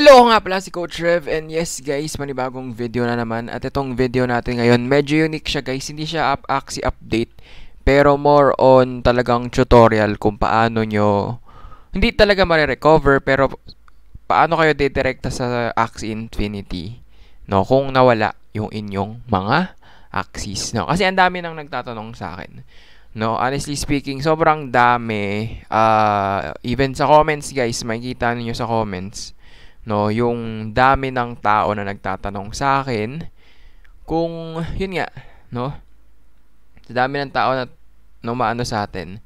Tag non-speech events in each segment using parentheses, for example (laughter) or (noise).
Hello nga pala si Coach Rev and yes guys, manibagong video na naman at itong video natin ngayon medyo unique siya guys, hindi siya app axi update pero more on talagang tutorial kung paano nyo hindi talaga mare-recover pero paano kayo didirekta sa axi infinity no kung nawala yung inyong mga axis no kasi ang dami nang nagtatanong sa akin No, honestly speaking, sobrang dami. Uh, even sa comments, guys, makikita niyo sa comments No, yung dami ng tao na nagtatanong sa akin kung yun nga, no? Sa dami ng tao na numaano sa atin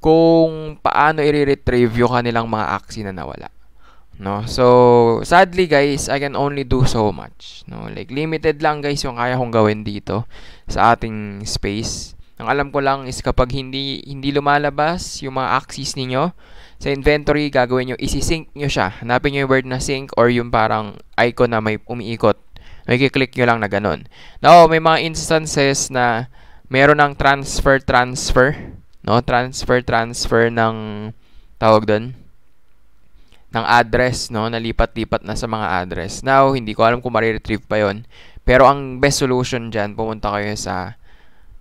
kung paano i-retrieve yung kanilang mga aksi na nawala. No? So, sadly guys, I can only do so much. No? Like, limited lang guys yung kaya kong gawin dito sa ating space. Ang alam ko lang is kapag hindi, hindi lumalabas yung mga axis ninyo, sa inventory, gagawin nyo, isi-sync nyo siya. Hanapin nyo yung word na sync or yung parang icon na may umiikot. May click nyo lang na ganun. Now, may mga instances na meron ng transfer-transfer. No? Transfer-transfer ng tawag doon ng address, no? Nalipat-lipat na sa mga address. Now, hindi ko alam kung mariretrieve pa yon Pero ang best solution dyan, pumunta kayo sa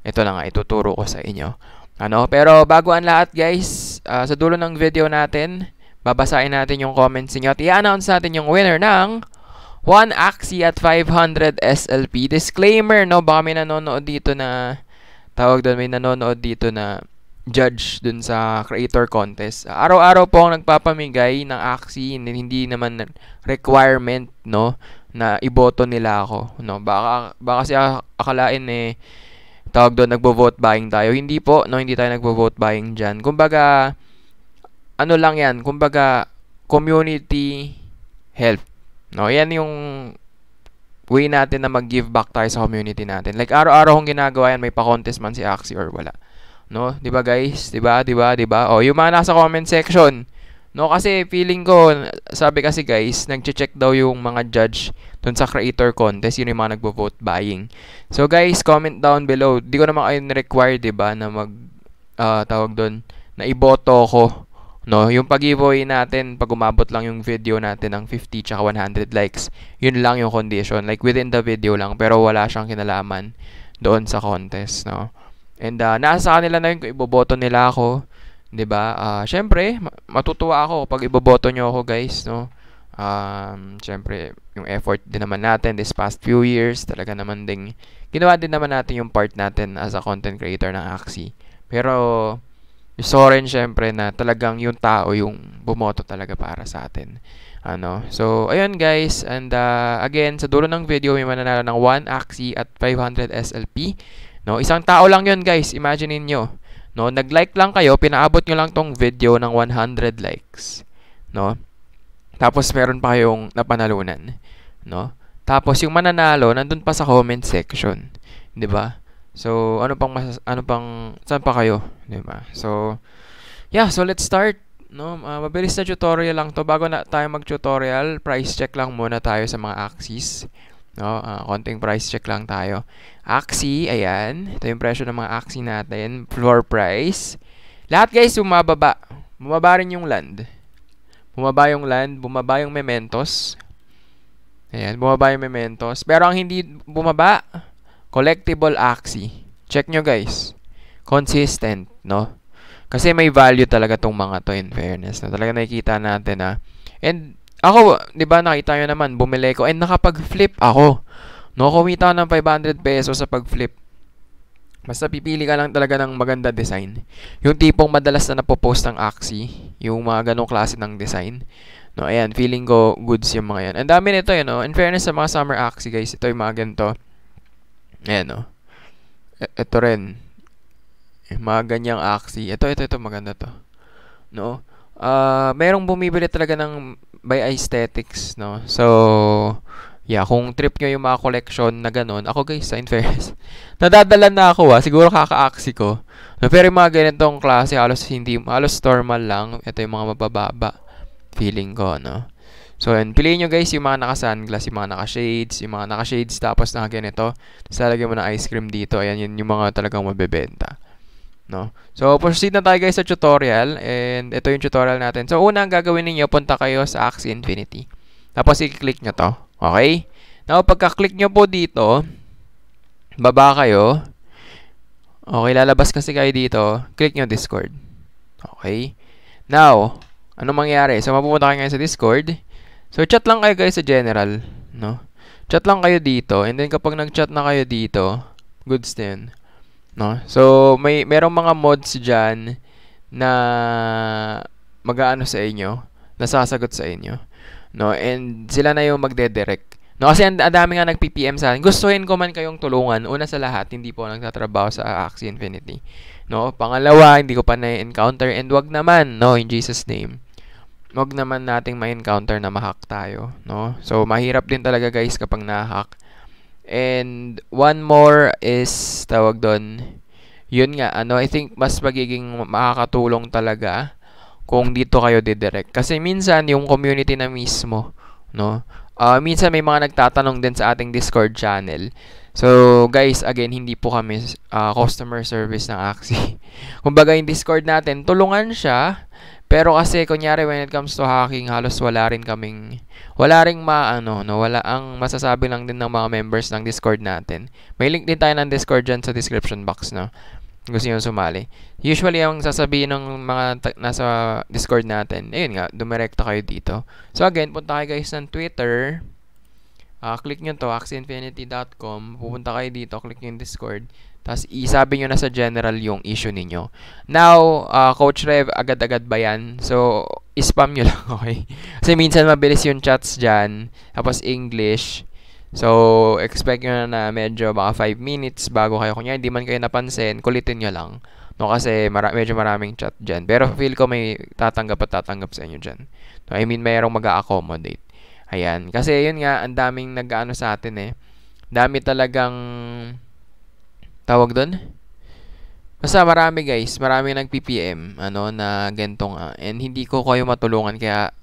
ito na nga, ituturo ko sa inyo. Ano, pero bago ang lahat guys, uh, sa dulo ng video natin, babasahin natin yung comments niyo at i-announce natin yung winner ng 1 Axie at 500 SLP. Disclaimer, no? Baka may nanonood dito na, tawag doon, may nanonood dito na judge dun sa creator contest. Araw-araw po ang nagpapamigay ng Axie, hindi naman requirement, no? na iboto nila ako, no? Baka baka siya akalain eh tawag doon, nagbo-vote buying tayo. Hindi po, no, hindi tayo nagbo-vote buying dyan. Kumbaga, ano lang yan, kumbaga, community help. No, yan yung way natin na mag-give back tayo sa community natin. Like, araw-araw kong ginagawa yan, may pa-contest man si Axie or wala. No? 'Di ba guys? 'Di ba? 'Di ba? 'Di ba? Oh, yung mga nasa comment section, No, kasi feeling ko, sabi kasi guys, nagche-check daw yung mga judge dun sa creator contest, yun yung mga nagbo-vote buying. So guys, comment down below. Di ko naman kayo require, 'di ba, na mag uh, tawag doon na iboto ko. No, yung pag natin, pag umabot lang yung video natin ng 50 tsaka 100 likes, yun lang yung condition. Like within the video lang, pero wala siyang kinalaman doon sa contest, no. And uh, nasa kanila na yun kung iboboto nila ako 'di ba? Uh, syempre, matutuwa ako pag iboboto nyo ako, guys, no. Um, syempre, yung effort din naman natin this past few years, talaga naman ding ginawa din naman natin yung part natin as a content creator ng Axie. Pero so rin syempre na talagang yung tao yung bumoto talaga para sa atin. Ano? So, ayun guys. And uh, again, sa dulo ng video may mananalo ng 1 Axie at 500 SLP. No, isang tao lang 'yon guys. Imagine niyo. No, nag-like lang kayo, pinaabot nyo lang tong video ng 100 likes, no? Tapos meron pa yung napanalunan, no? Tapos yung mananalo nandun pa sa comment section, 'di ba? So, ano pang mas, ano pang saan pa kayo, 'di ba? So, yeah, so let's start. No, uh, mabilis na tutorial lang 'to. Bago na tayo mag-tutorial, price check lang muna tayo sa mga axis. No? Uh, konting price check lang tayo. Axie, ayan. Ito yung presyo ng mga Axie natin. Floor price. Lahat guys, bumababa. Bumaba rin yung land. Bumaba yung land. Bumaba yung mementos. Ayan, bumaba yung mementos. Pero ang hindi bumaba, collectible Axie. Check nyo guys. Consistent, no? Kasi may value talaga tong mga to in fairness. No? Talaga nakikita natin na. Ah. And ako, 'di ba nakita niyo naman, bumili ko and nakapag-flip ako. No, kumita ng 500 pesos sa pag-flip. Basta pipili ka lang talaga ng maganda design. Yung tipong madalas na napopost ng Axie, yung mga ganong klase ng design. No, ayan, feeling ko goods yung mga yan. Ang dami nito, yun, eh, no? In fairness sa mga summer Axie, guys, ito yung mga ganito. Ayan, no? E- ito rin. Yung mga ganyang Axie. Ito, ito, ito, maganda to. No? Uh, merong bumibili talaga ng by aesthetics, no? So, yeah, kung trip nyo yung mga collection na ganun, ako guys, sa fairness, (laughs) nadadala na ako ah, siguro kaka kakaaksi ko. No, pero yung mga ganitong klase, halos hindi, halos normal lang. Ito yung mga mabababa, feeling ko, no? So, and piliin nyo guys yung mga naka-sunglass, yung mga naka-shades, yung mga naka shades tapos naka ganito. Tapos lalagyan mo ng ice cream dito. Ayan, yun yung mga talagang mabebenta. No? So, proceed na tayo guys sa tutorial. And ito yung tutorial natin. So, una ang gagawin niyo punta kayo sa Axie Infinity. Tapos, i-click nyo to. Okay? Now, pagka-click nyo po dito, baba kayo. Okay, lalabas kasi kayo dito. Click nyo Discord. Okay? Now, ano mangyayari? So, mapupunta kayo ngayon sa Discord. So, chat lang kayo guys sa general. No? Chat lang kayo dito. And then, kapag nag-chat na kayo dito, goods din. No? So, may merong mga mods diyan na mag-aano sa inyo, nasasagot sa inyo. No? And sila na yung magdedirect. No, kasi ang dami nga nag-PPM sa akin. Gustuhin ko man kayong tulungan. Una sa lahat, hindi po nagtatrabaho sa Axie Infinity. No, pangalawa, hindi ko pa na-encounter and wag naman, no, in Jesus name. Wag naman nating ma-encounter na ma-hack tayo, no? So mahirap din talaga guys kapag na-hack. And one more is tawag doon. Yun nga, ano, I think mas magiging makakatulong talaga kung dito kayo didirect. Kasi minsan yung community na mismo, no? Uh, minsan may mga nagtatanong din sa ating Discord channel. So, guys, again, hindi po kami uh, customer service ng Axie. (laughs) Kumbaga, yung Discord natin, tulungan siya pero kasi kunyari when it comes to hacking, halos wala rin kaming wala ring maano, no, wala ang masasabi lang din ng mga members ng Discord natin. May link din tayo ng Discord diyan sa description box, no. Gusto niyo sumali. Usually ang sasabihin ng mga nasa Discord natin, ayun nga, dumirekta kayo dito. So again, punta kayo guys ng Twitter. Uh, click nyo to, axinfinity.com. Pupunta kayo dito, click nyo yung Discord. Tapos isabi nyo na sa general yung issue ninyo. Now, uh, Coach Rev, agad-agad ba yan? So, spam nyo (laughs) lang, okay? Kasi minsan mabilis yung chats dyan. Tapos English. So, expect nyo na, na medyo baka 5 minutes bago kayo. Kunya, hindi man kayo napansin, kulitin nyo lang. No, kasi mara- medyo maraming chat dyan. Pero feel ko may tatanggap at tatanggap sa inyo dyan. No, I mean, mayroong mag accommodate Ayan. Kasi yun nga, ang daming nag-ano sa atin eh. Dami talagang tawag doon? Basta marami guys, marami nang ppm ano, na gentong, uh, ah, and hindi ko kayo matulungan, kaya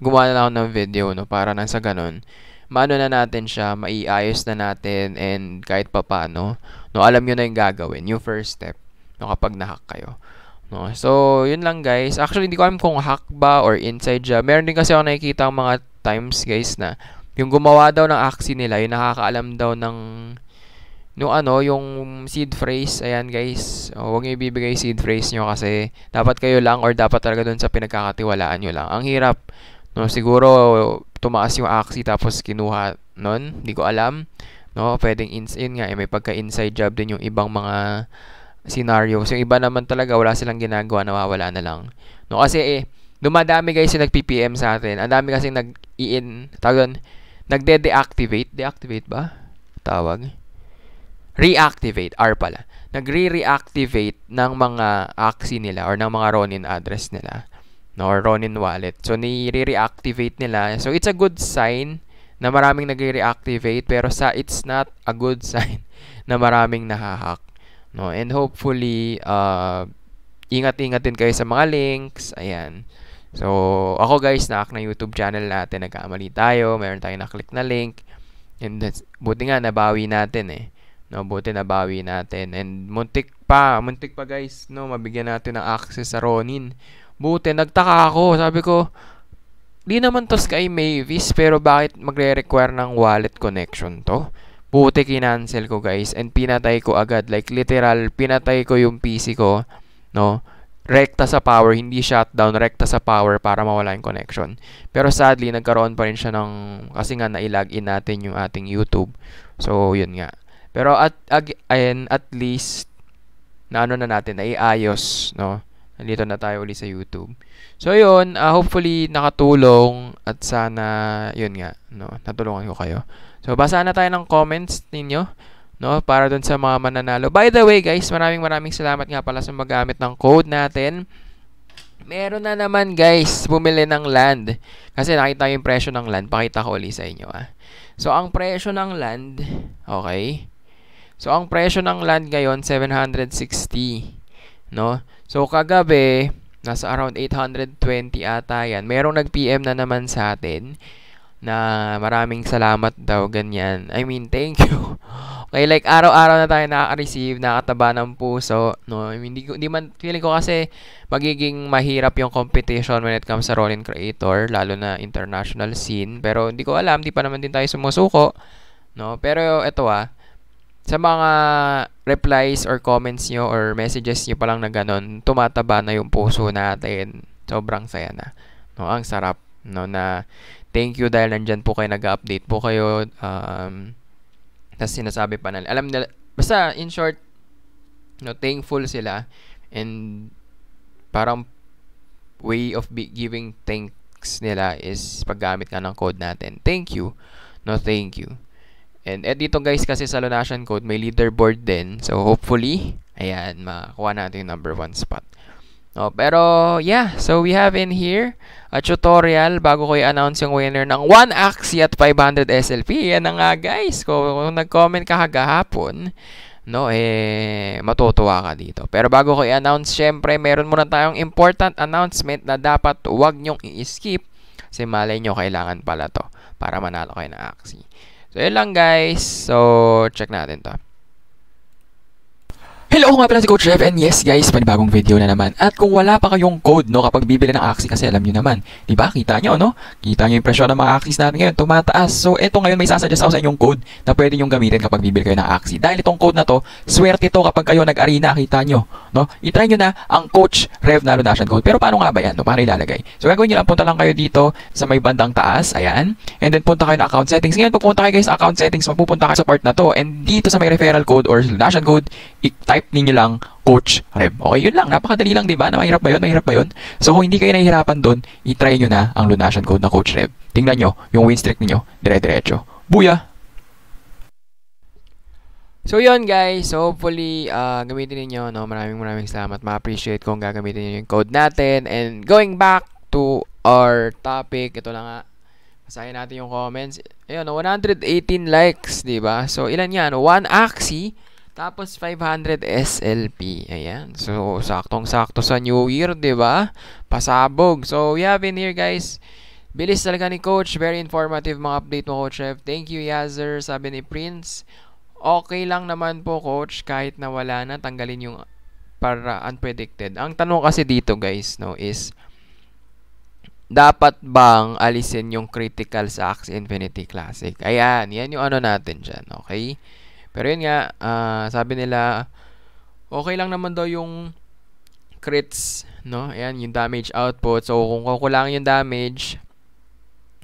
gumawa na ako ng video, no, para nang sa ganun, maano na natin siya, maiayos na natin, and kahit pa paano, no, alam niyo na yung gagawin, yung first step, no, kapag nahack kayo. No? So, yun lang guys. Actually, hindi ko alam kung hack ba or inside job. Meron din kasi ako nakikita ang mga times guys na yung gumawa daw ng axe nila, yung nakakaalam daw ng no ano, yung seed phrase, ayan guys, oh, huwag nyo ibibigay seed phrase nyo kasi dapat kayo lang or dapat talaga dun sa pinagkakatiwalaan nyo lang. Ang hirap, no, siguro tumaas yung axi tapos kinuha nun, hindi ko alam, no, pwedeng in-in nga, eh, may pagka-inside job din yung ibang mga scenarios. Yung iba naman talaga, wala silang ginagawa, nawawala na lang. No, kasi eh, dumadami guys yung nag-PPM sa atin. Ang dami kasi nag-i-in, tawag nagde-deactivate, deactivate ba? Tawag reactivate, R pala, nagre-reactivate ng mga AXI nila or ng mga Ronin address nila no, or Ronin wallet. So, nire-reactivate nila. So, it's a good sign na maraming nagre-reactivate pero sa it's not a good (laughs) sign na maraming nahahack. No, and hopefully, uh, ingat-ingat din kayo sa mga links. Ayan. So, ako guys, na na YouTube channel natin. Nagkamali tayo. Meron tayong na-click na link. And that's, buti nga, nabawi natin eh. No, buti nabawi natin. And muntik pa, muntik pa guys, no, mabigyan natin ng access sa Ronin. Buti, nagtaka ako. Sabi ko, di naman to Sky Mavis, pero bakit magre-require ng wallet connection to? Buti kinancel ko guys, and pinatay ko agad. Like, literal, pinatay ko yung PC ko, no? Rekta sa power, hindi shutdown, rekta sa power para mawala yung connection. Pero sadly, nagkaroon pa rin siya ng, kasi nga na-login natin yung ating YouTube. So, yun nga. Pero at again, at least na ano na natin, naiayos, no? Nandito na tayo uli sa YouTube. So, yun. Uh, hopefully, nakatulong at sana, yun nga, no? Natulungan ko kayo. So, basahan na tayo ng comments ninyo, no? Para dun sa mga mananalo. By the way, guys, maraming maraming salamat nga pala sa magamit ng code natin. Meron na naman, guys, bumili ng land. Kasi nakita yung presyo ng land. Pakita ko uli sa inyo, ah. So, ang presyo ng land, okay, So, ang presyo ng land ngayon, 760. No? So, kagabi, nasa around 820 ata yan. Merong nag-PM na naman sa atin na maraming salamat daw, ganyan. I mean, thank you. (laughs) Okay, like, araw-araw na tayo nakaka-receive, nakataba ng puso, no? I mean, di, di man, feeling ko kasi magiging mahirap yung competition when it comes sa role in creator, lalo na international scene. Pero, hindi ko alam, di pa naman din tayo sumusuko, no? Pero, eto ah, sa mga replies or comments nyo or messages nyo palang na ganun, tumataba na yung puso natin. Sobrang saya na. No, ang sarap no na thank you dahil nandiyan po kayo nag-update po kayo um tas sinasabi pa nila alam nila basta in short no thankful sila and parang way of be giving thanks nila is paggamit ka ng code natin thank you no thank you And at eh, dito guys kasi sa Lunatian Code may leaderboard din. So hopefully, ayan, makuha natin yung number 1 spot. Oh, pero yeah, so we have in here a tutorial bago ko i-announce yung winner ng 1 Axie at 500 SLP. Yan nga guys, kung, kung nag-comment ka kagahapon, no, eh, matutuwa ka dito. Pero bago ko i-announce, syempre, meron muna tayong important announcement na dapat wag nyong i-skip. Kasi malay nyo, kailangan pala to para manalo kayo ng Axie. So, yun lang guys. So, check natin to. Hello nga pala si Coach Rev and yes guys, panibagong video na naman. At kung wala pa kayong code no kapag bibili ng Axie kasi alam niyo naman, 'di ba? Kita niyo no? Kita niyo yung presyo ng mga Axie natin ngayon, tumataas. So eto ngayon may sasuggest ako sa inyong code na pwede niyo gamitin kapag bibili kayo ng Axie. Dahil itong code na to, swerte to kapag kayo nag-arena, kita niyo, no? I-try niyo na ang Coach Rev na donation code. Pero paano nga ba 'yan? No? Paano ilalagay? So gagawin niyo lang punta lang kayo dito sa may bandang taas, ayan. And then punta kayo na account settings. Ngayon pagpunta kayo guys sa account settings, mapupunta kayo sa part na to. And dito sa may referral code or donation code, i-type type ninyo lang Coach Rev. Okay, yun lang. Napakadali lang, di ba? Na mahirap ba yun? Mahirap ba yun? So, kung hindi kayo nahihirapan doon, i-try nyo na ang lunation code na Coach Rev. Tingnan nyo, yung win streak niyo dire-diretso. Buya! So yun guys, hopefully uh, gamitin niyo no? Maraming maraming salamat. Ma-appreciate kung gagamitin niyo yung code natin. And going back to our topic, ito lang nga. Basahin natin yung comments. Ayun, 118 likes, 'di ba? So ilan 'yan? One axi tapos 500 SLP. Ayan. So saktong-sakto sa New Year, 'di ba? Pasabog. So we have in here, guys. Bilis talaga ni coach, very informative mga update mo coach Rev. Thank you Yazer, sabi ni Prince. Okay lang naman po coach kahit nawala na tanggalin yung para unpredicted. Ang tanong kasi dito guys no is dapat bang alisin yung critical sa Axe Infinity Classic? Ayan, yan yung ano natin diyan, okay? Pero yun nga, uh, sabi nila, okay lang naman daw yung crits, no? Ayan, yung damage output. So, kung kukulangan yung damage,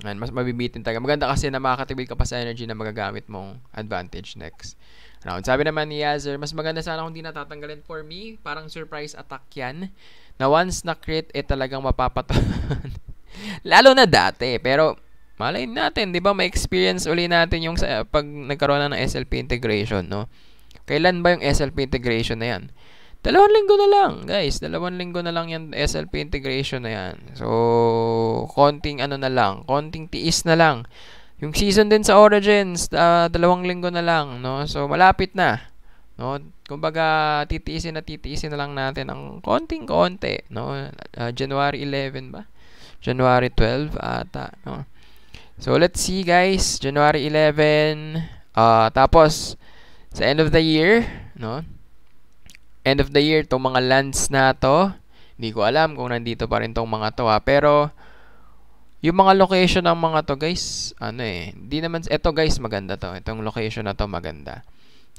ayan, mas mabibitin talaga. Maganda kasi na makakatibig ka pa sa energy na magagamit mong advantage next round. Sabi naman ni Yazzer, mas maganda sana kung di natatanggalin for me. Parang surprise attack yan. Na once na crit, eh talagang mapapatan. (laughs) Lalo na dati. Pero, malay natin, 'di ba, ma-experience uli natin yung sa, pag nagkaroon na ng SLP integration, no? Kailan ba yung SLP integration na 'yan? Dalawang linggo na lang, guys. Dalawang linggo na lang yung SLP integration na 'yan. So, konting ano na lang, konting tiis na lang. Yung season din sa Origins, uh, dalawang linggo na lang, no? So, malapit na. No? Kumbaga, titiisin na titiisin na lang natin ang konting-konti, no? Uh, January 11 ba? January 12 ata, no? So, let's see guys, January 11, uh, ah, tapos, sa end of the year, no? End of the year, tong mga lands na to, hindi ko alam kung nandito pa rin tong mga to ha, pero, yung mga location ng mga to guys, ano eh, hindi naman, eto guys, maganda to, itong location na to maganda.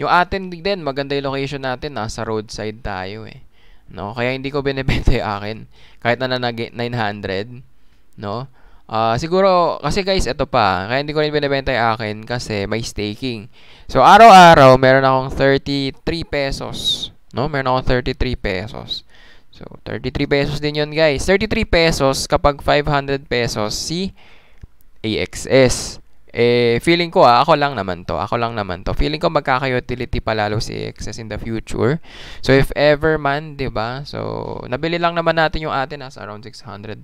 Yung atin din, maganda yung location natin, nasa roadside tayo eh. No? Kaya hindi ko binebenta yung akin. Kahit na na 900, no? Uh, siguro, kasi guys, ito pa. Kaya hindi ko rin binebenta yung akin kasi may staking. So, araw-araw, meron akong 33 pesos. No? Meron akong 33 pesos. So, 33 pesos din 'yon, guys. 33 pesos kapag 500 pesos si AXS. Eh, feeling ko ah, ako lang naman to. Ako lang naman to. Feeling ko magkaka-utility pa lalo si AXS in the future. So, if ever man, 'di ba So, nabili lang naman natin yung atin. Nasa around $600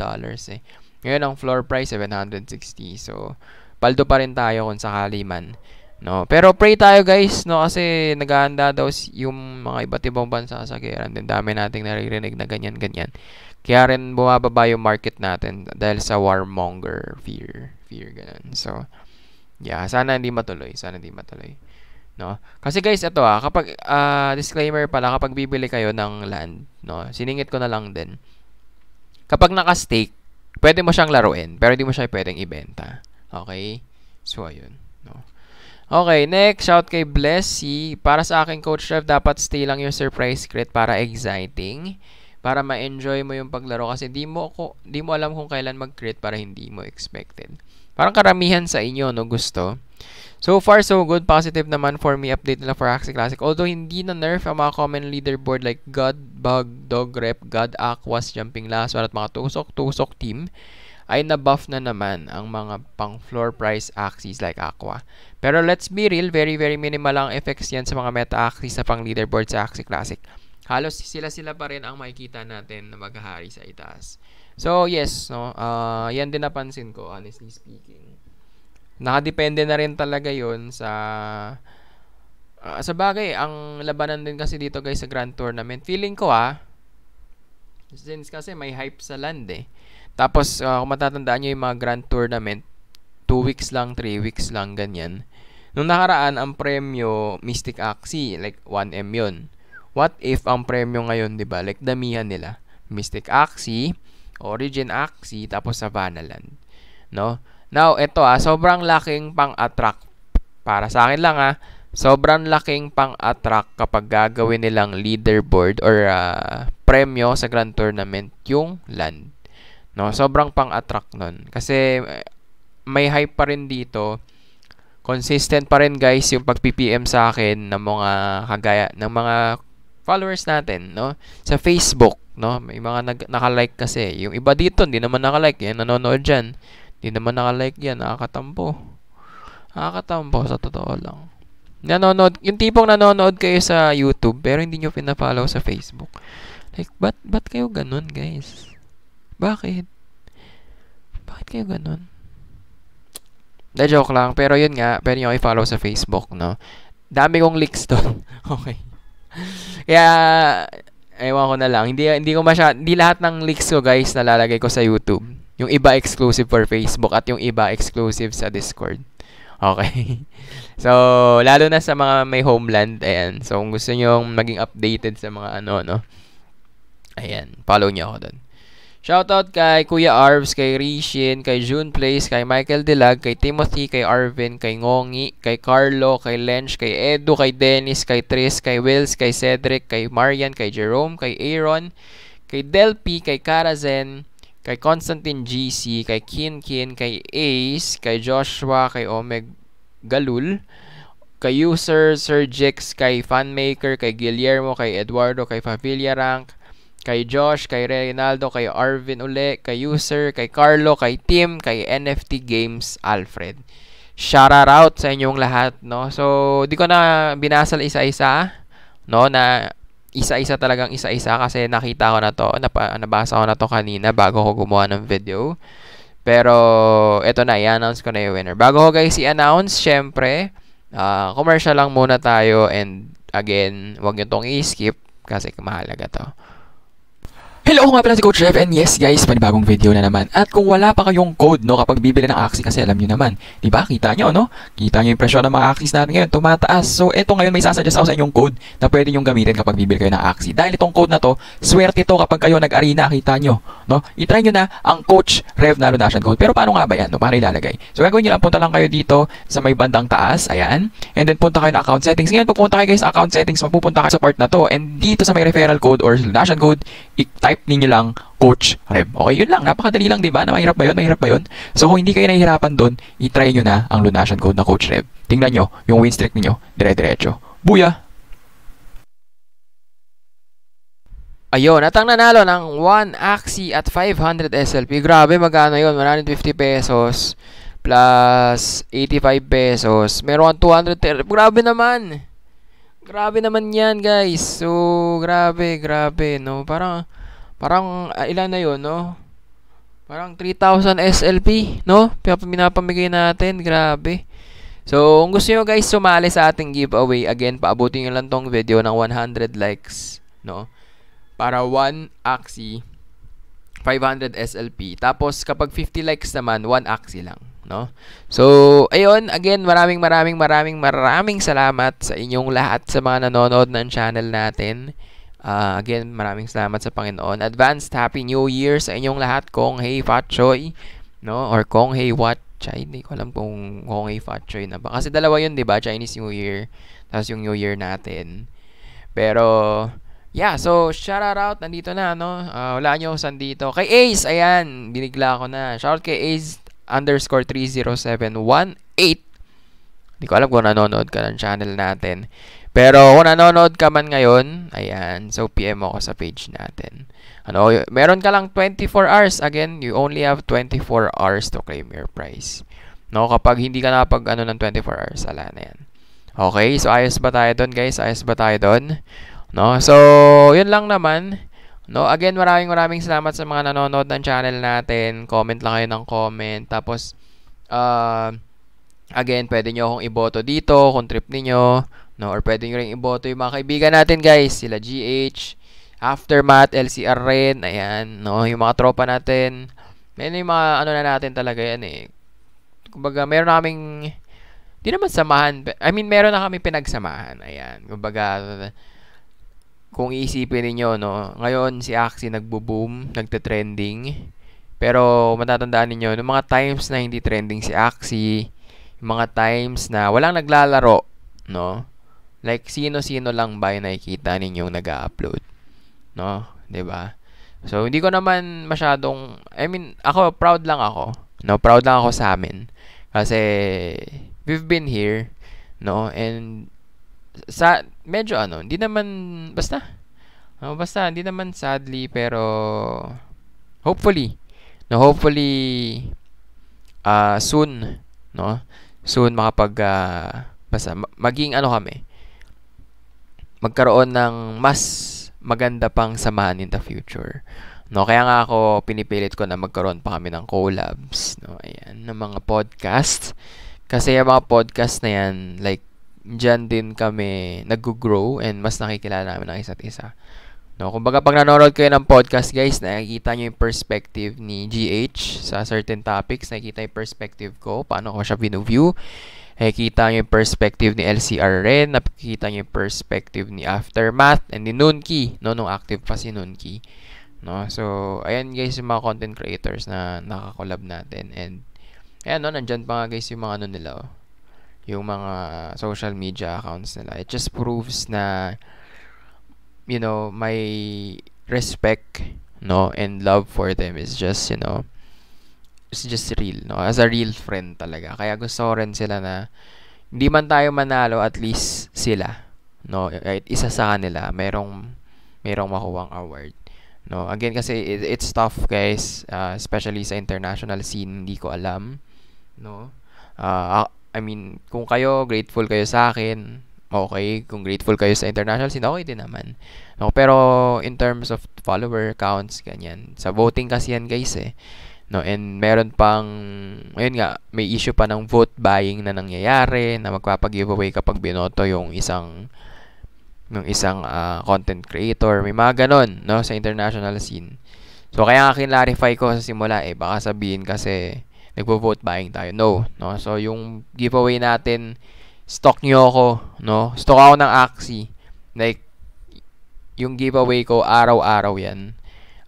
eh. Ngayon ang floor price 760. So paldo pa rin tayo kung sakali man. No, pero pray tayo guys, no kasi naghahanda daw yung mga iba't ibang bansa sa gera. Ang dami nating naririnig na ganyan-ganyan. Kaya rin bumababa yung market natin dahil sa warmonger fear, fear ganun. So yeah, sana hindi matuloy, sana hindi matuloy. No? Kasi guys, ito ah, kapag uh, disclaimer pala kapag bibili kayo ng land, no, siningit ko na lang din. Kapag naka-stake, pwede mo siyang laruin, pero hindi mo siya pwedeng ibenta. Okay? So, ayun. No? Okay, next, shout kay Blessy. Para sa akin, Coach Rev, dapat stay lang yung surprise crit para exciting. Para ma-enjoy mo yung paglaro kasi di mo, ko, di mo alam kung kailan mag-crit para hindi mo expected. Parang karamihan sa inyo, no, gusto. So far, so good. Positive naman for me update nila for Axie Classic. Although, hindi na nerf ang mga common leaderboard like God, Bug, Dog, Rep, God, Aquas, Jumping Last, at mga tusok-tusok team ay na-buff na naman ang mga pang floor price axes like Aqua. Pero let's be real, very very minimal lang effects yan sa mga meta axes sa pang leaderboard sa Axie Classic. Halos sila-sila pa rin ang makikita natin na maghahari sa itaas. So yes, no, uh, yan din napansin ko honestly speaking. Nakadepende na rin talaga 'yon sa uh, sa bagay ang labanan din kasi dito guys sa Grand Tournament. Feeling ko ah since kasi may hype sa land eh. Tapos uh, kung matatandaan niyo yung mga Grand Tournament, 2 weeks lang, 3 weeks lang ganyan. Nung nakaraan ang premyo Mystic Axie like 1M 'yon. What if ang premyo ngayon, 'di ba? Like damihan nila. Mystic Axie, Origin Axie, tapos Savannah Land. No? Now, ito ah, sobrang laking pang-attract. Para sa akin lang ah, sobrang laking pang-attract kapag gagawin nilang leaderboard or uh, premyo sa grand tournament yung land. No, sobrang pang-attract nun. Kasi eh, may hype pa rin dito. Consistent pa rin guys yung pag-PPM sa akin ng mga kagaya ng mga followers natin, no? Sa Facebook, no? May mga nag- naka-like kasi. Yung iba dito hindi naman naka-like, yan nanonood diyan. Hindi naman nakalike yan. Nakakatampo. Nakakatampo sa totoo lang. Nanonood, yung tipong nanonood kayo sa YouTube pero hindi nyo pinafollow sa Facebook. Like, ba't, ba't kayo ganun, guys? Bakit? Bakit kayo ganun? Na joke lang. Pero yun nga, pwede nyo i-follow sa Facebook, no? Dami kong leaks doon. (laughs) okay. Kaya, ewan ko na lang. Hindi, hindi ko masyad, hindi lahat ng leaks ko, guys, nalalagay ko sa YouTube. Yung iba exclusive for Facebook at yung iba exclusive sa Discord. Okay. (laughs) So, lalo na sa mga may homeland, ayan. So, kung gusto nyo maging updated sa mga ano, no? Ayan, follow nyo ako doon. Shoutout kay Kuya Arvs, kay Rishin, kay June Place, kay Michael Dilag, kay Timothy, kay Arvin, kay Ngongi, kay Carlo, kay Lench, kay Edu, kay Dennis, kay Tris, kay Wills, kay Cedric, kay Marian, kay Jerome, kay Aaron, kay Delpy, kay Karazen, kay Constantine GC, kay Kin Kin, kay Ace, kay Joshua, kay Omeg Galul, kay User, Sir Jix, kay Fanmaker, kay Guillermo, kay Eduardo, kay Familia Rank, kay Josh, kay Reynaldo, kay Arvin uli, kay User, kay Carlo, kay Tim, kay NFT Games Alfred. Shout out sa inyong lahat, no? So, di ko na binasal isa-isa, ah. no, na isa-isa talagang isa-isa kasi nakita ko na to, napa, nabasa ko na to kanina bago ko gumawa ng video. Pero, eto na, i-announce ko na yung winner. Bago ko guys i-announce, syempre, uh, commercial lang muna tayo and again, wag nyo tong i-skip kasi mahalaga to. Hello ako nga pala si Coach Rev and yes guys, panibagong video na naman. At kung wala pa kayong code no kapag bibili ng Axie kasi alam niyo naman, 'di ba? Kita niyo no? Kita niyo yung presyo ng mga Axies natin ngayon, tumataas. So eto ngayon may sasuggest ako sa inyong code na pwede niyo gamitin kapag bibili kayo ng Axie. Dahil itong code na to, swerte to kapag kayo nag-arena, kita niyo, no? I-try niyo na ang Coach Rev na donation code. Pero paano nga ba 'yan? No? Paano ilalagay? So gagawin niyo lang punta lang kayo dito sa may bandang taas, ayan. And then punta kayo na account settings. Ngayon pupunta kayo guys sa account settings, mapupunta kayo sa part na to and dito sa may referral code or donation code, i-type type ninyo lang Coach Rev. Okay, yun lang. Napakadali lang, di ba? Na mahirap ba yun? Mahirap ba yun? So, kung hindi kayo nahihirapan doon, itry nyo na ang lunation code na Coach Rev. Tingnan nyo, yung win streak niyo dire-diretso. Buya! Ayun, at ang nanalo ng 1 Axie at 500 SLP. Grabe, magkano yun? 150 pesos plus 85 pesos. Meron 230. Grabe naman! Grabe naman yan, guys. So, grabe, grabe, no? Parang, Parang uh, ilan na 'yon, no? Parang 3,000 SLP, no? Pinapamigay natin, grabe. So, kung gusto nyo guys sumali sa ating giveaway, again, paabutin nyo lang tong video ng 100 likes, no? Para 1 Axie, 500 SLP. Tapos, kapag 50 likes naman, 1 Axie lang, no? So, ayun, again, maraming maraming maraming maraming salamat sa inyong lahat sa mga nanonood ng channel natin. Uh, again, maraming salamat sa Panginoon. Advanced Happy New Year sa inyong lahat. Kong Hey Fat Choy, no? Or Kong Hey Wat Chai. Hindi ko alam kung Kong Hey Fat Choy na ba. Kasi dalawa yun, di ba? Chinese New Year. Tapos yung New Year natin. Pero, yeah. So, shout out. Nandito na, no? Uh, wala nyo dito. Kay Ace, ayan. Binigla ko na. Shout out kay Ace underscore 30718. Hindi ko alam kung nanonood ka ng channel natin. Pero kung nanonood ka man ngayon, ayan, so PM mo ako sa page natin. Ano, meron ka lang 24 hours. Again, you only have 24 hours to claim your prize. No, kapag hindi ka napag ano ng 24 hours, ala na yan. Okay, so ayos ba tayo doon, guys? Ayos ba tayo doon? No, so yun lang naman. No, again, maraming maraming salamat sa mga nanonood ng channel natin. Comment lang kayo ng comment. Tapos, uh, again, pwede nyo akong iboto dito, kung trip niyo No? Or pwede nyo rin iboto yung mga kaibigan natin guys. Sila GH, Aftermath, LCR rin. Ayan. No? Yung mga tropa natin. Meron yung mga ano na natin talaga yan eh. Kumbaga meron kaming... Di naman samahan. I mean, meron na kami pinagsamahan. Ayan. Kumbaga, kung iisipin niyo no, ngayon si Axie nagbo-boom, nagte-trending. Pero matatandaan niyo ng mga times na hindi trending si Axie, mga times na walang naglalaro, no? Like, sino-sino lang ba yung nakikita ninyong nag upload No? ba diba? So, hindi ko naman masyadong, I mean, ako, proud lang ako. No? Proud lang ako sa amin. Kasi, we've been here, no? And, sa, medyo ano, hindi naman, basta, No, basta, hindi naman sadly, pero hopefully, no, hopefully, uh, soon, no, soon makapag, uh, basta, maging ano kami, magkaroon ng mas maganda pang samahan in the future. No, kaya nga ako pinipilit ko na magkaroon pa kami ng collabs, no. Ayan, ng mga podcast. Kasi yung mga podcast na yan, like diyan din kami nag-grow and mas nakikilala namin ang isa't isa. No, kumbaga pag nanonood kayo ng podcast guys, nakikita nyo yung perspective ni GH sa certain topics, nakikita yung perspective ko, paano ko siya view Nakikita nyo yung perspective ni LCR rin, nakikita nyo yung perspective ni Aftermath, and ni Nunki, no, nung active pa si Nunki. No? So, ayan guys yung mga content creators na nakakolab natin. And, ayan, no, nandyan pa nga guys yung mga ano nila, oh, yung mga social media accounts nila. It just proves na, you know, my respect, no, and love for them is just, you know, is just real, no? As a real friend talaga. Kaya gusto ko rin sila na hindi man tayo manalo, at least sila, no? Kahit isa sa kanila, merong, merong makuwang award. No, again kasi it, it's tough guys, uh, especially sa international scene, hindi ko alam, no? Uh, I mean, kung kayo grateful kayo sa akin, okay, kung grateful kayo sa international scene, okay din naman. No, pero in terms of follower counts ganyan, sa voting kasi yan guys eh. No, and meron pang, ayun nga, may issue pa ng vote buying na nangyayari na magpapag-giveaway kapag binoto yung isang ng isang uh, content creator. May mga ganun, no, sa international scene. So, kaya nga clarify ko sa simula, eh, baka sabihin kasi nagpo-vote buying tayo. No, no. So, yung giveaway natin, stock niyo ako, no? Stock ako ng Axie. Like, yung giveaway ko, araw-araw yan.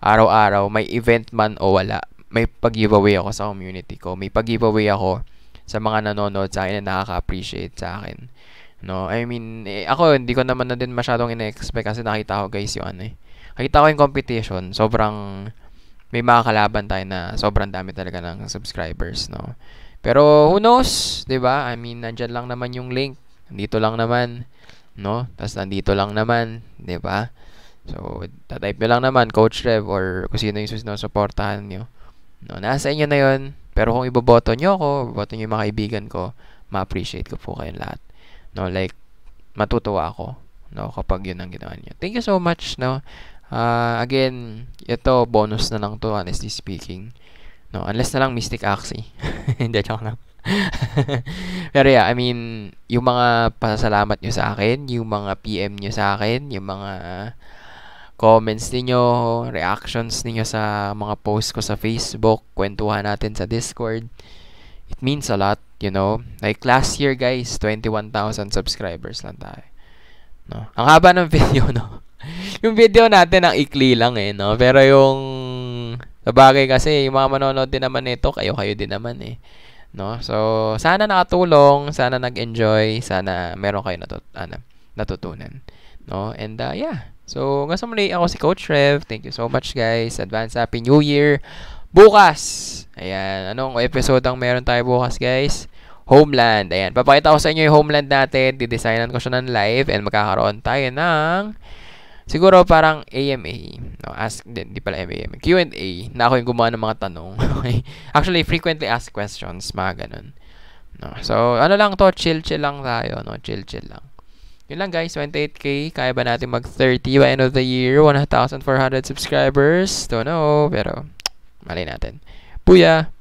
Araw-araw, may event man o wala may pag-giveaway ako sa community ko. May pag-giveaway ako sa mga nanonood sa akin na nakaka-appreciate sa akin. No, I mean, eh, ako hindi ko naman na din masyadong ina-expect kasi nakita ko guys yung ano eh. Nakita ko yung competition, sobrang may mga kalaban tayo na sobrang dami talaga ng subscribers, no. Pero who knows, 'di ba? I mean, nandiyan lang naman yung link. Dito lang naman, no? Tapos nandito lang naman, 'di ba? So, tatype nyo lang naman Coach Rev or kung sino yung susunod suportahan nyo. No, nasa inyo na yon Pero kung iboboto nyo ako, boto nyo yung mga kaibigan ko, ma-appreciate ko po kayong lahat. No, like, matutuwa ako no, kapag yun ang ginawa niyo. Thank you so much, no. Uh, again, ito, bonus na lang to, honestly speaking. No, unless na lang Mystic Axie. (laughs) Hindi, joke lang. (laughs) Pero yeah, I mean, yung mga pasasalamat nyo sa akin, yung mga PM nyo sa akin, yung mga uh, comments niyo, reactions niyo sa mga posts ko sa Facebook, kwentuhan natin sa Discord. It means a lot, you know. Like last year, guys, 21,000 subscribers lang tayo. No. Ang haba ng (laughs) video, no. yung video natin ang ikli lang eh, no. Pero yung sabagay kasi yung mga manonood din naman nito, kayo-kayo din naman eh. No? So, sana nakatulong, sana nag-enjoy, sana meron kayo natut ano, natutunan. No? And uh, yeah, So, nga sa ako si Coach Rev. Thank you so much guys. Advance Happy New Year. Bukas! Ayan, anong episode ang meron tayo bukas guys? Homeland. Ayan, papakita ko sa inyo yung Homeland natin. Didesignan ko siya ng live and magkakaroon tayo ng siguro parang AMA. No, ask, hindi pala AMA. Q&A na ako yung gumawa ng mga tanong. (laughs) Actually, frequently asked questions, mga ganun. No, so, ano lang to, chill-chill lang tayo. No? Chill-chill lang. Yun lang guys, 28k. Kaya ba natin mag 30 by end of the year? 1,400 subscribers? Don't know, pero mali natin. Puya!